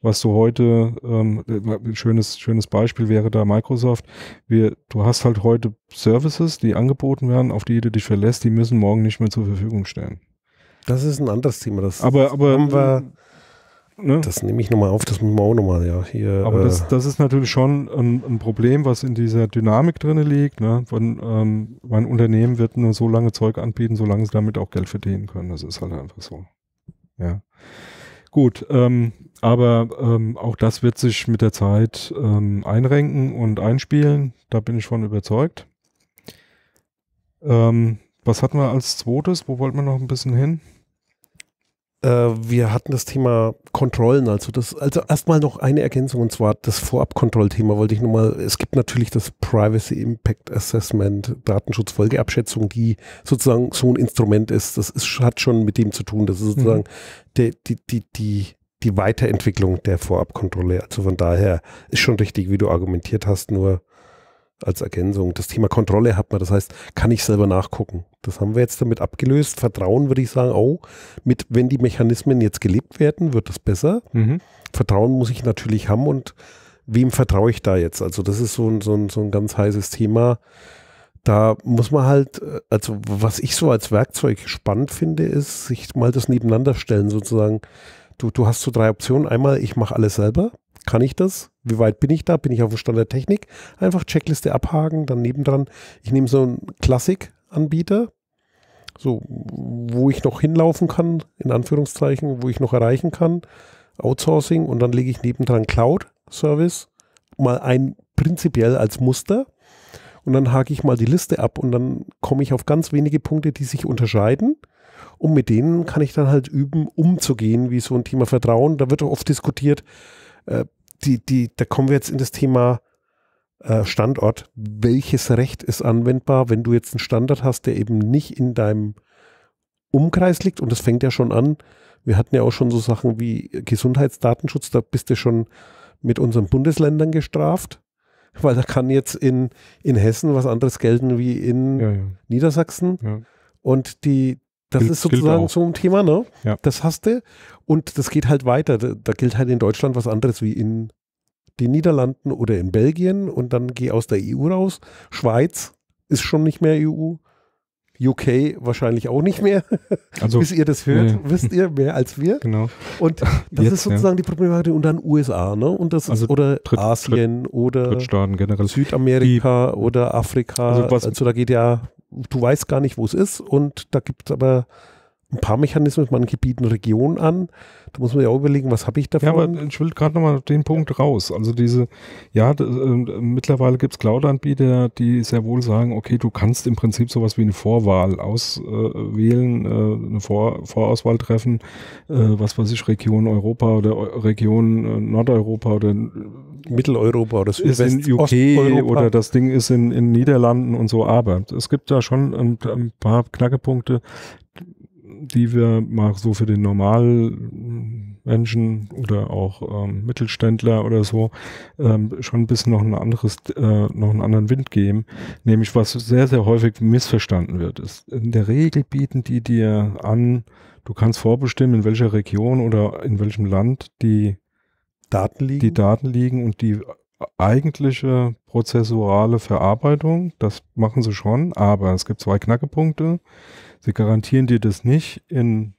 was du heute, ähm, ein äh, schönes, schönes Beispiel wäre da Microsoft. Wir, du hast halt heute Services, die angeboten werden, auf die du dich verlässt, die müssen morgen nicht mehr zur Verfügung stehen. Das ist ein anderes Thema. Das aber, aber, haben wir, ne? das nehme ich nochmal auf, das müssen wir auch nochmal, ja. Hier, aber äh, das, das ist natürlich schon ein, ein, Problem, was in dieser Dynamik drin liegt. Ne? Von, ähm, mein Unternehmen wird nur so lange Zeug anbieten, solange sie damit auch Geld verdienen können. Das ist halt einfach so. Ja. Gut, ähm, aber ähm, auch das wird sich mit der Zeit ähm, einrenken und einspielen. Da bin ich von überzeugt. Ähm, was hatten wir als zweites? Wo wollten wir noch ein bisschen hin? Äh, wir hatten das Thema Kontrollen. Also, das, also erstmal noch eine Ergänzung und zwar das Vorabkontrollthema wollte ich nochmal. Es gibt natürlich das Privacy Impact Assessment, Datenschutzfolgeabschätzung, die sozusagen so ein Instrument ist. Das ist, hat schon mit dem zu tun, dass sozusagen mhm. die, die, die, die die Weiterentwicklung der Vorabkontrolle. Also von daher ist schon richtig, wie du argumentiert hast, nur als Ergänzung. Das Thema Kontrolle hat man, das heißt, kann ich selber nachgucken. Das haben wir jetzt damit abgelöst. Vertrauen würde ich sagen, oh, mit, wenn die Mechanismen jetzt gelebt werden, wird das besser. Mhm. Vertrauen muss ich natürlich haben und wem vertraue ich da jetzt? Also das ist so ein, so ein, so ein ganz heißes Thema. Da muss man halt, äh, also was ich so als Werkzeug spannend finde, ist, sich mal das nebeneinander stellen sozusagen du, du hast so drei Optionen. Einmal, ich mache alles selber. Kann ich das? Wie weit bin ich da? Bin ich auf dem Stand der Technik? Einfach Checkliste abhaken, dann nebendran, ich nehme so einen Klassik-Anbieter, so, wo ich noch hinlaufen kann, in Anführungszeichen, wo ich noch erreichen kann, Outsourcing und dann lege ich nebendran Cloud-Service, mal ein prinzipiell als Muster und dann hake ich mal die Liste ab und dann komme ich auf ganz wenige Punkte, die sich unterscheiden und mit denen kann ich dann halt üben, umzugehen, wie so ein Thema Vertrauen. Da wird auch oft diskutiert, äh, die, die, da kommen wir jetzt in das Thema äh, Standort. Welches Recht ist anwendbar, wenn du jetzt einen Standort hast, der eben nicht in deinem Umkreis liegt? Und das fängt ja schon an. Wir hatten ja auch schon so Sachen wie Gesundheitsdatenschutz, da bist du schon mit unseren Bundesländern gestraft weil da kann jetzt in, in Hessen was anderes gelten wie in ja, ja. Niedersachsen. Ja. Und die, das gilt, ist sozusagen so ein Thema, ne? Ja. Das hast du. Und das geht halt weiter. Da, da gilt halt in Deutschland was anderes wie in den Niederlanden oder in Belgien. Und dann geh aus der EU raus. Schweiz ist schon nicht mehr EU. UK wahrscheinlich auch nicht mehr. Also, Bis ihr das hört, nee. wisst ihr mehr als wir. Genau. Und das Jetzt, ist sozusagen ja. die Problematik. Und dann USA, ne? Und das also ist, oder Dritt, Asien Dritt, oder Südamerika die, oder Afrika. Also, was, also da geht ja du weißt gar nicht, wo es ist und da gibt es aber ein paar Mechanismen man manchen Gebieten Region an. Da muss man ja auch überlegen, was habe ich davon. Ja, aber ich will gerade nochmal den Punkt raus. Also diese, ja, äh, mittlerweile gibt es Cloud-Anbieter, die sehr wohl sagen, okay, du kannst im Prinzip sowas wie eine Vorwahl auswählen, äh, eine Vor Vorauswahl treffen, äh, was weiß ich, Region Europa oder Eu Region äh, Nordeuropa oder äh, Mitteleuropa oder das ist in UK oder das Ding ist in, in Niederlanden und so. Aber es gibt da schon ein, ein paar Knackepunkte, die wir mal so für den Normalmenschen oder auch ähm, Mittelständler oder so ähm, schon ein bisschen noch ein anderes, äh, noch einen anderen Wind geben. Nämlich was sehr, sehr häufig missverstanden wird, ist, in der Regel bieten die dir an, du kannst vorbestimmen, in welcher Region oder in welchem Land die Daten liegen, die Daten liegen und die eigentliche prozessuale Verarbeitung, das machen sie schon, aber es gibt zwei Knackepunkte. Sie garantieren dir das nicht in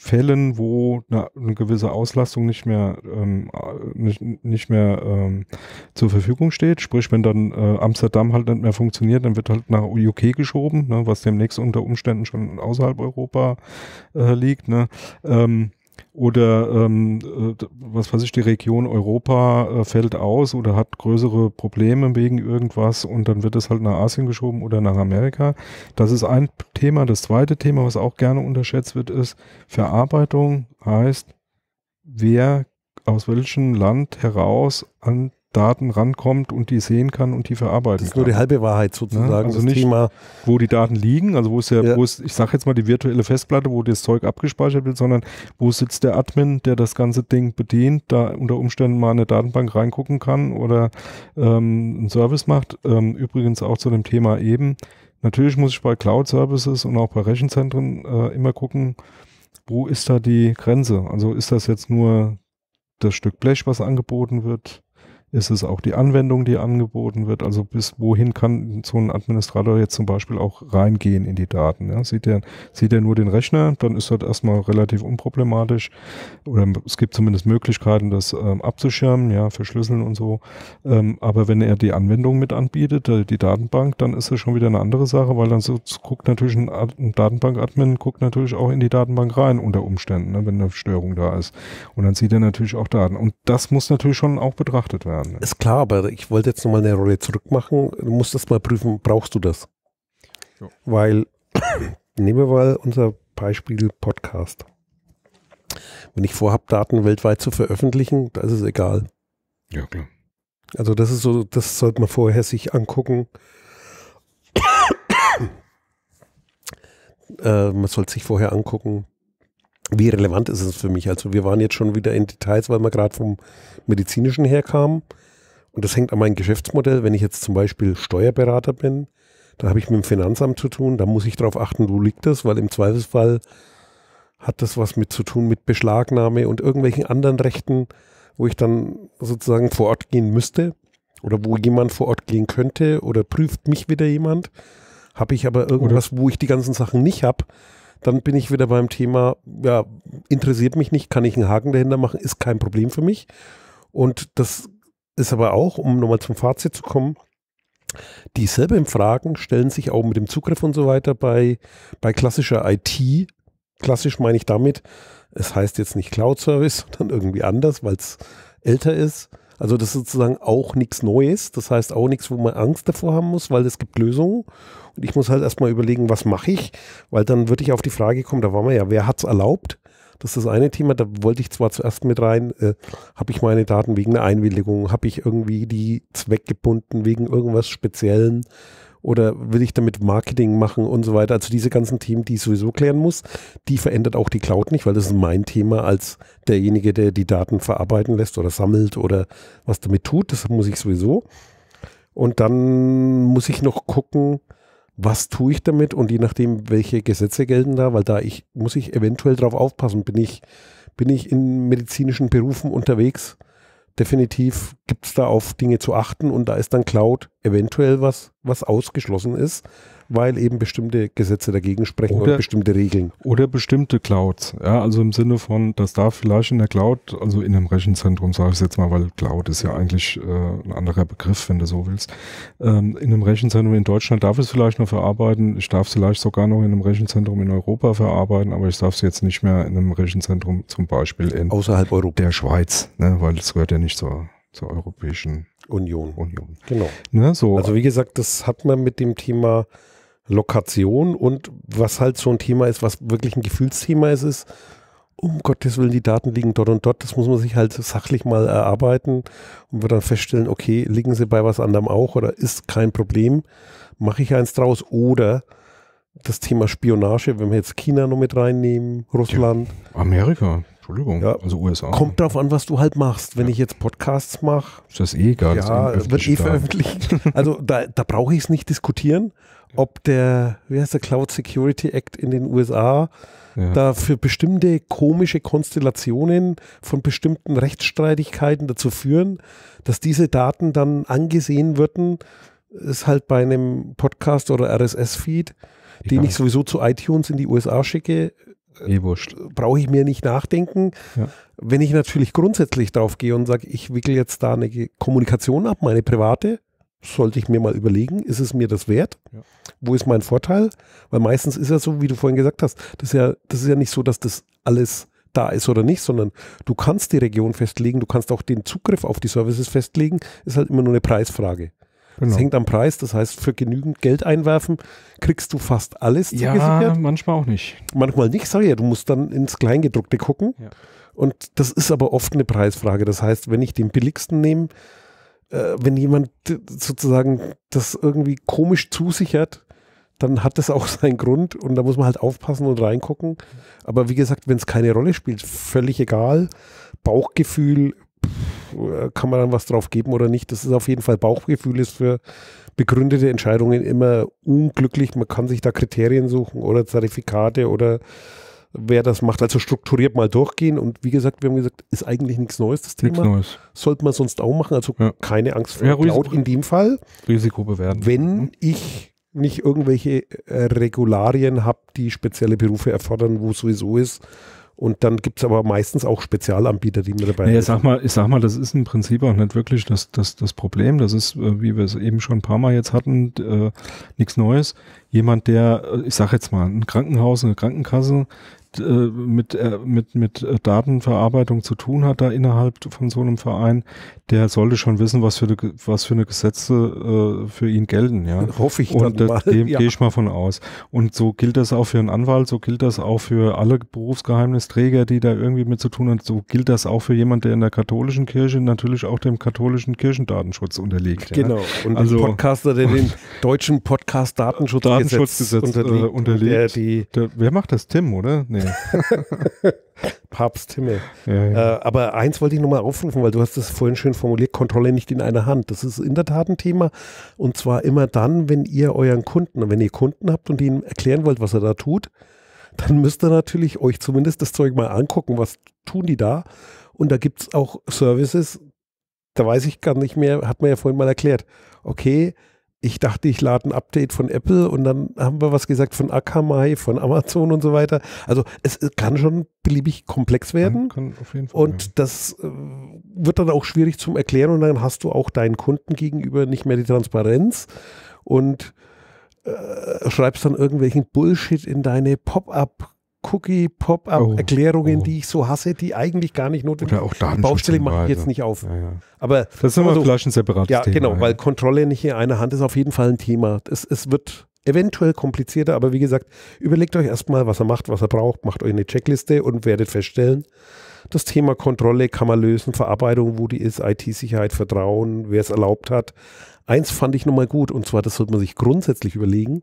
Fällen, wo eine, eine gewisse Auslastung nicht mehr, ähm, äh, nicht, nicht mehr ähm, zur Verfügung steht. Sprich, wenn dann äh, Amsterdam halt nicht mehr funktioniert, dann wird halt nach UK geschoben, ne, was demnächst unter Umständen schon außerhalb Europa äh, liegt. Ne. Ähm, oder ähm, äh, was weiß ich, die Region Europa äh, fällt aus oder hat größere Probleme wegen irgendwas und dann wird es halt nach Asien geschoben oder nach Amerika. Das ist ein Thema. Das zweite Thema, was auch gerne unterschätzt wird, ist Verarbeitung heißt, wer aus welchem Land heraus an Daten rankommt und die sehen kann und die verarbeiten das ist kann. Nur die halbe Wahrheit sozusagen. Ja, also das nicht, Thema. wo die Daten liegen, also wo ist der, ja. wo ist, ich sage jetzt mal die virtuelle Festplatte, wo das Zeug abgespeichert wird, sondern wo sitzt der Admin, der das ganze Ding bedient, da unter Umständen mal eine Datenbank reingucken kann oder ähm, einen Service macht. Ähm, übrigens auch zu dem Thema eben. Natürlich muss ich bei Cloud-Services und auch bei Rechenzentren äh, immer gucken, wo ist da die Grenze? Also ist das jetzt nur das Stück Blech, was angeboten wird? Ist es auch die Anwendung, die angeboten wird? Also bis wohin kann so ein Administrator jetzt zum Beispiel auch reingehen in die Daten? Ja? Sieht, er, sieht nur den Rechner, dann ist das erstmal relativ unproblematisch. Oder es gibt zumindest Möglichkeiten, das ähm, abzuschirmen, ja, verschlüsseln und so. Ähm, aber wenn er die Anwendung mit anbietet, äh, die Datenbank, dann ist das schon wieder eine andere Sache, weil dann so, guckt natürlich ein, Ad ein Datenbank-Admin, guckt natürlich auch in die Datenbank rein unter Umständen, ne, wenn eine Störung da ist. Und dann sieht er natürlich auch Daten. Und das muss natürlich schon auch betrachtet werden. Jahren. Ist klar, aber ich wollte jetzt nochmal eine Rolle zurückmachen. Du musst das mal prüfen, brauchst du das? Jo. Weil, nehmen wir mal unser Beispiel Podcast. Wenn ich vorhabe, Daten weltweit zu veröffentlichen, da ist es egal. Ja, klar. Also das ist so, das sollte man vorher sich angucken. äh, man sollte sich vorher angucken, wie relevant ist es für mich. Also wir waren jetzt schon wieder in Details, weil wir gerade vom medizinischen herkam. Und das hängt an meinem Geschäftsmodell. Wenn ich jetzt zum Beispiel Steuerberater bin, da habe ich mit dem Finanzamt zu tun, da muss ich darauf achten, wo liegt das, weil im Zweifelsfall hat das was mit zu tun mit Beschlagnahme und irgendwelchen anderen Rechten, wo ich dann sozusagen vor Ort gehen müsste oder wo jemand vor Ort gehen könnte oder prüft mich wieder jemand. Habe ich aber irgendwas, oder? wo ich die ganzen Sachen nicht habe, dann bin ich wieder beim Thema, ja, interessiert mich nicht, kann ich einen Haken dahinter machen, ist kein Problem für mich. Und das ist aber auch, um nochmal zum Fazit zu kommen, dieselben Fragen stellen sich auch mit dem Zugriff und so weiter bei, bei klassischer IT. Klassisch meine ich damit, es heißt jetzt nicht Cloud Service, sondern irgendwie anders, weil es älter ist. Also das ist sozusagen auch nichts Neues. Das heißt auch nichts, wo man Angst davor haben muss, weil es gibt Lösungen. Und ich muss halt erstmal überlegen, was mache ich? Weil dann würde ich auf die Frage kommen, da waren wir ja, wer hat es erlaubt? Das ist das eine Thema, da wollte ich zwar zuerst mit rein, äh, habe ich meine Daten wegen der Einwilligung, habe ich irgendwie die zweckgebunden wegen irgendwas Speziellen oder will ich damit Marketing machen und so weiter. Also diese ganzen Themen, die ich sowieso klären muss, die verändert auch die Cloud nicht, weil das ist mein Thema als derjenige, der die Daten verarbeiten lässt oder sammelt oder was damit tut. Das muss ich sowieso. Und dann muss ich noch gucken, was tue ich damit und je nachdem, welche Gesetze gelten da, weil da ich, muss ich eventuell drauf aufpassen, bin ich, bin ich in medizinischen Berufen unterwegs. Definitiv gibt es da auf Dinge zu achten und da ist dann Cloud eventuell was, was ausgeschlossen ist, weil eben bestimmte Gesetze dagegen sprechen oder, bestimmte Regeln. Oder bestimmte Clouds. Ja, also im Sinne von, dass da vielleicht in der Cloud, also in einem Rechenzentrum, sage ich es jetzt mal, weil Cloud ist ja eigentlich äh, ein anderer Begriff, wenn du so willst. Ähm, in einem Rechenzentrum in Deutschland darf ich es vielleicht noch verarbeiten. Ich darf es vielleicht sogar noch in einem Rechenzentrum in Europa verarbeiten, aber ich darf es jetzt nicht mehr in einem Rechenzentrum zum Beispiel in außerhalb Europa. der Schweiz, ne, weil es gehört ja nicht zur zur Europäischen Union. Union. Genau. Ne, so. Also wie gesagt, das hat man mit dem Thema Lokation und was halt so ein Thema ist, was wirklich ein Gefühlsthema ist, ist, um Gottes Willen, die Daten liegen dort und dort. Das muss man sich halt sachlich mal erarbeiten und wird dann feststellen, okay, liegen sie bei was anderem auch oder ist kein Problem, mache ich eins draus oder das Thema Spionage, wenn wir jetzt China noch mit reinnehmen, Russland. Ja, Amerika. Entschuldigung, ja, also USA. Kommt darauf an, was du halt machst. Wenn ja. ich jetzt Podcasts mache. Ist das eh egal. Ja, das wird eh veröffentlicht. also da, da brauche ich es nicht diskutieren, ob der, wie heißt der Cloud Security Act in den USA ja. da für bestimmte komische Konstellationen von bestimmten Rechtsstreitigkeiten dazu führen, dass diese Daten dann angesehen würden, ist halt bei einem Podcast oder RSS-Feed, den ich sowieso zu iTunes in die USA schicke, eh brauche ich mir nicht nachdenken. Ja. Wenn ich natürlich grundsätzlich drauf gehe und sage, ich wickel jetzt da eine Kommunikation ab, meine private, sollte ich mir mal überlegen, ist es mir das wert? Ja. Wo ist mein Vorteil? Weil meistens ist ja so, wie du vorhin gesagt hast, das ist ja, das ist ja nicht so, dass das alles da ist oder nicht, sondern du kannst die Region festlegen, du kannst auch den Zugriff auf die Services festlegen, ist halt immer nur eine Preisfrage. Genau. Das hängt am Preis, das heißt, für genügend Geld einwerfen kriegst du fast alles ja, zugesichert. manchmal auch nicht. Manchmal nicht, sag ich ja, du musst dann ins Kleingedruckte gucken. Ja. Und das ist aber oft eine Preisfrage. Das heißt, wenn ich den billigsten nehme, äh, wenn jemand sozusagen das irgendwie komisch zusichert, dann hat das auch seinen Grund und da muss man halt aufpassen und reingucken. Aber wie gesagt, wenn es keine Rolle spielt, völlig egal. Bauchgefühl, kann man dann was drauf geben oder nicht. Das ist auf jeden Fall Bauchgefühl, ist für begründete Entscheidungen immer unglücklich. Man kann sich da Kriterien suchen oder Zertifikate oder wer das macht. Also strukturiert mal durchgehen. Und wie gesagt, wir haben gesagt, ist eigentlich nichts Neues, das Thema. Nichts Neues. Sollte man sonst auch machen. Also ja. keine Angst vor ja, Cloud in dem Fall. Risiko bewerten. Wenn mhm. ich nicht irgendwelche äh, Regularien habe, die spezielle Berufe erfordern, wo sowieso ist, und dann gibt es aber meistens auch Spezialanbieter, die mit dabei naja, sind. Sag mal, ich sag mal, das ist im Prinzip auch nicht wirklich das, das, das Problem. Das ist, äh, wie wir es eben schon ein paar Mal jetzt hatten, äh, nichts Neues. Jemand, der, äh, ich sag jetzt mal, ein Krankenhaus, eine Krankenkasse, äh, äh, mit, mit, mit äh, Datenverarbeitung zu tun hat, da innerhalb von so einem Verein, der sollte schon wissen, was für, eine, was für eine Gesetze äh, für ihn gelten. Ja? Hoffe ich Und das, dem ja. gehe ich mal von aus. Und so gilt das auch für einen Anwalt, so gilt das auch für alle Berufsgeheimnisträger, die da irgendwie mit zu tun haben. So gilt das auch für jemanden, der in der katholischen Kirche natürlich auch dem katholischen Kirchendatenschutz unterliegt. Genau. Ja? Und also, den Podcaster, der den deutschen Podcast-Datenschutzgesetz Datenschutz unterliegt. unterliegt. Der, die, der, wer macht das? Tim, oder? Nee. Nee. Papst Himmel. Ja, ja. Äh, aber eins wollte ich nochmal aufrufen, weil du hast es vorhin schön formuliert, Kontrolle nicht in einer Hand. Das ist in der Tat ein Thema. Und zwar immer dann, wenn ihr euren Kunden, wenn ihr Kunden habt und ihnen erklären wollt, was er da tut, dann müsst ihr natürlich euch zumindest das Zeug mal angucken, was tun die da. Und da gibt es auch Services, da weiß ich gar nicht mehr, hat man ja vorhin mal erklärt. Okay, ich dachte, ich lade ein Update von Apple und dann haben wir was gesagt von Akamai, von Amazon und so weiter. Also es kann schon beliebig komplex werden. Kann, auf jeden Fall, und ja. das äh, wird dann auch schwierig zum Erklären und dann hast du auch deinen Kunden gegenüber nicht mehr die Transparenz und äh, schreibst dann irgendwelchen Bullshit in deine Pop-up. Cookie-Pop-Up-Erklärungen, oh, oh. die ich so hasse, die eigentlich gar nicht notwendig sind. Oder auch Datenschutz. Baustelle mache ich jetzt nicht auf. Ja, ja. Aber das ist immer so, also, vielleicht ein separates Ja, Thema, genau, ja. weil Kontrolle nicht in einer Hand ist auf jeden Fall ein Thema. Es, es wird eventuell komplizierter, aber wie gesagt, überlegt euch erstmal, was er macht, was er braucht, macht euch eine Checkliste und werdet feststellen, das Thema Kontrolle kann man lösen, Verarbeitung, wo die ist, IT-Sicherheit, Vertrauen, wer es erlaubt hat. Eins fand ich nochmal gut, und zwar, das sollte man sich grundsätzlich überlegen,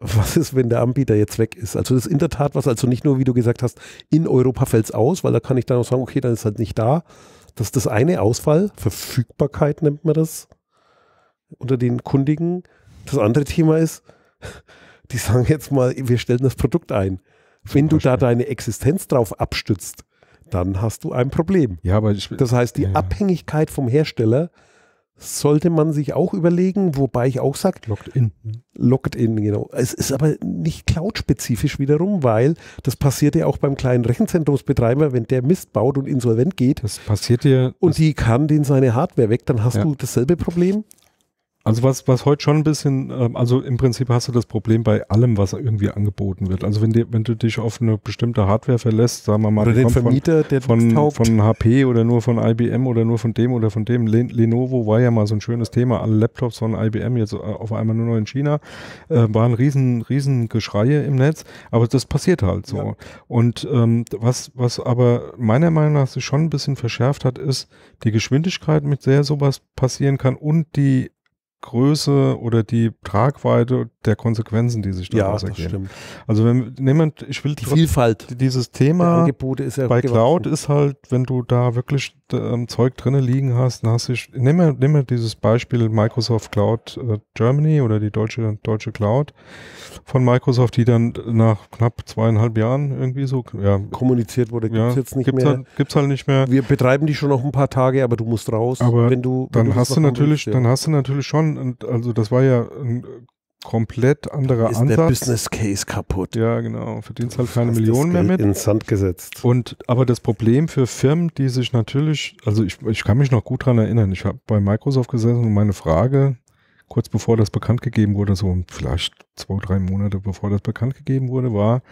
was ist, wenn der Anbieter jetzt weg ist? Also das ist in der Tat was, also nicht nur, wie du gesagt hast, in Europa fällt es aus, weil da kann ich dann auch sagen, okay, dann ist halt nicht da. Das ist das eine Ausfall, Verfügbarkeit nennt man das unter den Kundigen. Das andere Thema ist, die sagen jetzt mal, wir stellen das Produkt ein. Wenn du da deine Existenz drauf abstützt, dann hast du ein Problem. Ja, aber das heißt, die ja, ja. Abhängigkeit vom Hersteller sollte man sich auch überlegen, wobei ich auch sage, Locked in. Locked in, genau. Es ist aber nicht cloud-spezifisch wiederum, weil das passiert ja auch beim kleinen Rechenzentrumsbetreiber, wenn der Mist baut und insolvent geht. Das passiert dir. Und die kann den seine Hardware weg, dann hast ja. du dasselbe Problem. Also was, was heute schon ein bisschen, ähm, also im Prinzip hast du das Problem bei allem, was irgendwie angeboten wird. Also wenn, dir, wenn du dich auf eine bestimmte Hardware verlässt, sagen wir mal, oder den Vermieter, von, der von, von HP oder nur von IBM oder nur von dem oder von dem. Len Lenovo war ja mal so ein schönes Thema. Alle Laptops von IBM jetzt äh, auf einmal nur noch in China, äh, waren riesen, riesen Geschreie im Netz. Aber das passiert halt so. Ja. Und ähm, was, was aber meiner Meinung nach sich schon ein bisschen verschärft hat, ist die Geschwindigkeit, mit der sowas passieren kann und die Größe oder die Tragweite der Konsequenzen, die sich daraus ja, ergeben. Stimmt. Also wenn nehmen, ich will die Vielfalt dieses Thema ist ja bei Cloud ist halt, wenn du da wirklich ähm, Zeug drinne liegen hast, dann hast du, nimm mal, nimm mal dieses Beispiel Microsoft Cloud äh, Germany oder die deutsche, deutsche Cloud von Microsoft, die dann nach knapp zweieinhalb Jahren irgendwie so, ja. Kommuniziert wurde, gibt's ja, jetzt nicht gibt's mehr. Halt, es halt nicht mehr. Wir betreiben die schon noch ein paar Tage, aber du musst raus. Aber wenn du, wenn dann du hast du natürlich, willst, ja. dann hast du natürlich schon, also das war ja ein komplett anderer ist Ansatz. der Business Case kaputt. Ja, genau. Verdienst halt keine Millionen mehr mit. Ins Sand gesetzt. Und aber das Problem für Firmen, die sich natürlich, also ich, ich kann mich noch gut daran erinnern, ich habe bei Microsoft gesessen und meine Frage, kurz bevor das bekannt gegeben wurde, so vielleicht zwei, drei Monate bevor das bekannt gegeben wurde, war,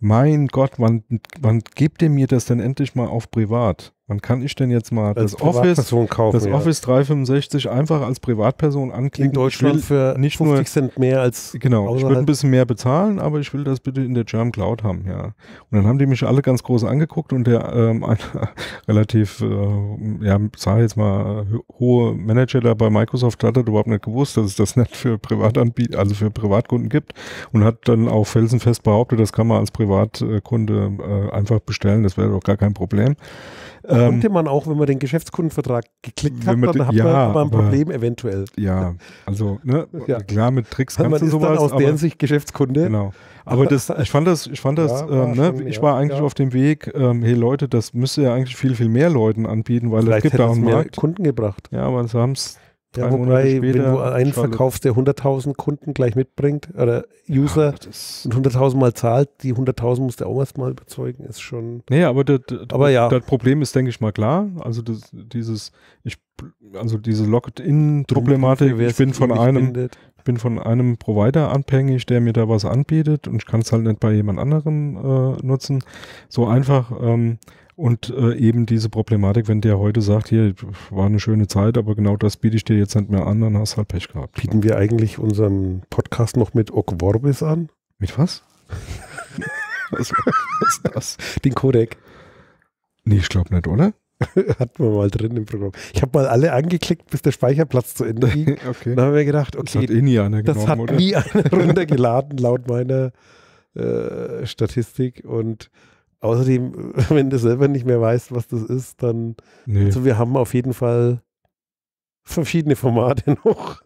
mein Gott, wann, wann gebt ihr mir das denn endlich mal auf privat? Wann kann ich denn jetzt mal das Office, kaufen, das Office 365 einfach als Privatperson anklicken? In Deutschland für nicht 50 nur, Cent mehr als Genau, außerhalb. ich würde ein bisschen mehr bezahlen, aber ich will das bitte in der German Cloud haben, ja. Und dann haben die mich alle ganz groß angeguckt und der ähm, ein, relativ, äh, ja, sag jetzt mal, äh, hohe Manager da bei Microsoft hat überhaupt nicht gewusst, dass es das nicht für Privatanbieter, also für Privatkunden gibt und hat dann auch felsenfest behauptet, das kann man als Privatkunde äh, einfach bestellen, das wäre doch gar kein Problem. Äh, konnte ähm, man auch, wenn man den Geschäftskundenvertrag geklickt hat, dann hat man, hat man ein Problem eventuell. Ja, also ne, ja. klar mit Tricks also, kannst man du sowas. Dann aus aber, deren Sicht Geschäftskunde. Genau. Aber das, ich fand das, ich fand das, ja, ähm, war ähm, ne, schon, ich war eigentlich auf dem Weg, ähm, hey Leute, das müsste ja eigentlich viel, viel mehr Leuten anbieten, weil Vielleicht es gibt da einen Markt. Kunden gebracht. Ja, aber sie haben es Drei ja, wobei, später, wenn du einen verkaufst, der 100.000 Kunden gleich mitbringt oder User Ach, und 100.000 mal zahlt, die 100.000 musst du auch erstmal überzeugen, ist schon. Nee, aber, das, aber ja. das Problem ist, denke ich mal, klar. Also das, dieses, ich, also diese Locked-In-Problematik, ich bin von einem, bindet. ich bin von einem Provider abhängig, der mir da was anbietet und ich kann es halt nicht bei jemand anderem äh, nutzen. So einfach, ähm, und äh, eben diese Problematik, wenn der heute sagt, hier war eine schöne Zeit, aber genau das biete ich dir jetzt nicht mehr an, dann hast du halt Pech gehabt. Bieten ne? wir eigentlich unseren Podcast noch mit Ogworbis an? Mit was? was, was das? Den Codec. Nee, ich glaube nicht, oder? Hatten wir mal drin im Programm. Ich habe mal alle angeklickt, bis der Speicherplatz zu Ende ging. okay. Dann haben wir gedacht, okay, das hat, eh nie einer das hat oder? nie einer runtergeladen, laut meiner äh, Statistik. Und Außerdem, wenn du selber nicht mehr weißt, was das ist, dann. Nee. Also wir haben auf jeden Fall verschiedene Formate noch.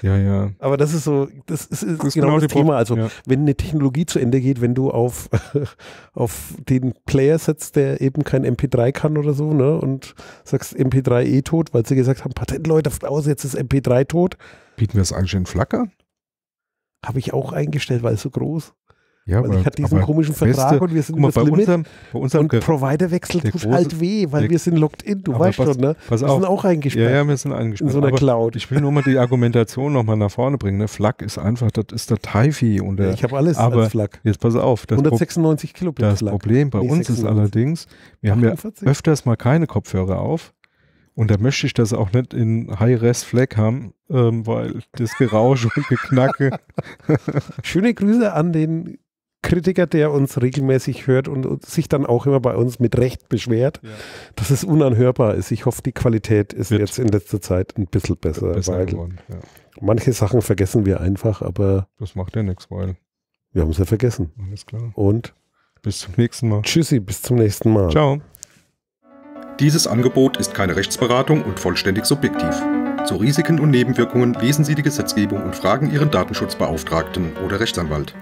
Ja, ja. Aber das ist so, das ist, ist das genau, genau das Thema. Also, ja. wenn eine Technologie zu Ende geht, wenn du auf, auf den Player setzt, der eben kein MP3 kann oder so, ne, und sagst MP3 eh tot, weil sie gesagt haben, Patentleute, aus, jetzt ist MP3 tot. Bieten wir es eigentlich in Flackern? Habe ich auch eingestellt, weil es so groß. Ja, weil aber, ich hatte diesen komischen Vertrag und wir sind mal, bei Limit unserem, bei unserem und Providerwechsel tut halt weh, weil wir sind locked in, du weißt pass, schon, ne? wir sind auch eingesperrt. Ja, ja, wir sind eingesperrt. In so einer aber Cloud. Ich will nur mal die Argumentation nochmal nach vorne bringen. Ne? FLAC ist einfach, das ist der Taifi. ja, ich habe alles aber als FLAC. Jetzt pass auf. 196 Kilo Das Flak. Problem bei nee, uns 96. ist allerdings, wir 48? haben ja öfters mal keine Kopfhörer auf. Und da möchte ich das auch nicht in High-Res-Flag haben, ähm, weil das Gerausch und Geknacke. Schöne Grüße an den Kritiker, der uns regelmäßig hört und sich dann auch immer bei uns mit Recht beschwert, ja. dass es unanhörbar ist. Also ich hoffe, die Qualität ist Wird jetzt in letzter Zeit ein bisschen besser. besser geworden, ja. Manche Sachen vergessen wir einfach, aber. Das macht ja nichts, weil. Wir haben es ja vergessen. Alles klar. Und. Bis zum nächsten Mal. Tschüssi, bis zum nächsten Mal. Ciao. Dieses Angebot ist keine Rechtsberatung und vollständig subjektiv. Zu Risiken und Nebenwirkungen lesen Sie die Gesetzgebung und fragen Ihren Datenschutzbeauftragten oder Rechtsanwalt.